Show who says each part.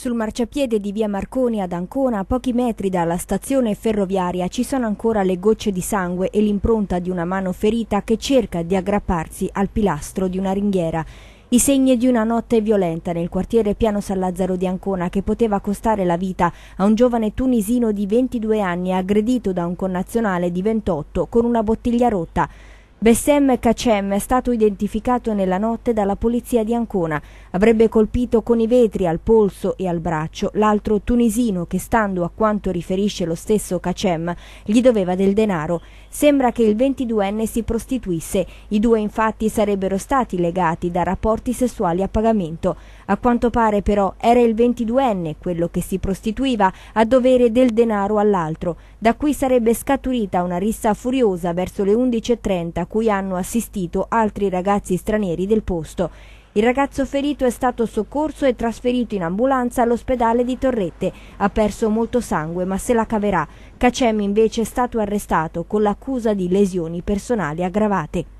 Speaker 1: Sul marciapiede di via Marconi ad Ancona, a pochi metri dalla stazione ferroviaria, ci sono ancora le gocce di sangue e l'impronta di una mano ferita che cerca di aggrapparsi al pilastro di una ringhiera. I segni di una notte violenta nel quartiere Piano San Lazzaro di Ancona che poteva costare la vita a un giovane tunisino di 22 anni aggredito da un connazionale di 28 con una bottiglia rotta. Bessem Kacem è stato identificato nella notte dalla polizia di Ancona. Avrebbe colpito con i vetri al polso e al braccio l'altro tunisino che, stando a quanto riferisce lo stesso Kacem, gli doveva del denaro. Sembra che il 22enne si prostituisse. I due infatti sarebbero stati legati da rapporti sessuali a pagamento. A quanto pare però era il 22enne quello che si prostituiva a dovere del denaro all'altro. Da qui sarebbe scaturita una rissa furiosa verso le 11.30 cui hanno assistito altri ragazzi stranieri del posto. Il ragazzo ferito è stato soccorso e trasferito in ambulanza all'ospedale di Torrette. Ha perso molto sangue, ma se la caverà. Cacem invece è stato arrestato con l'accusa di lesioni personali aggravate.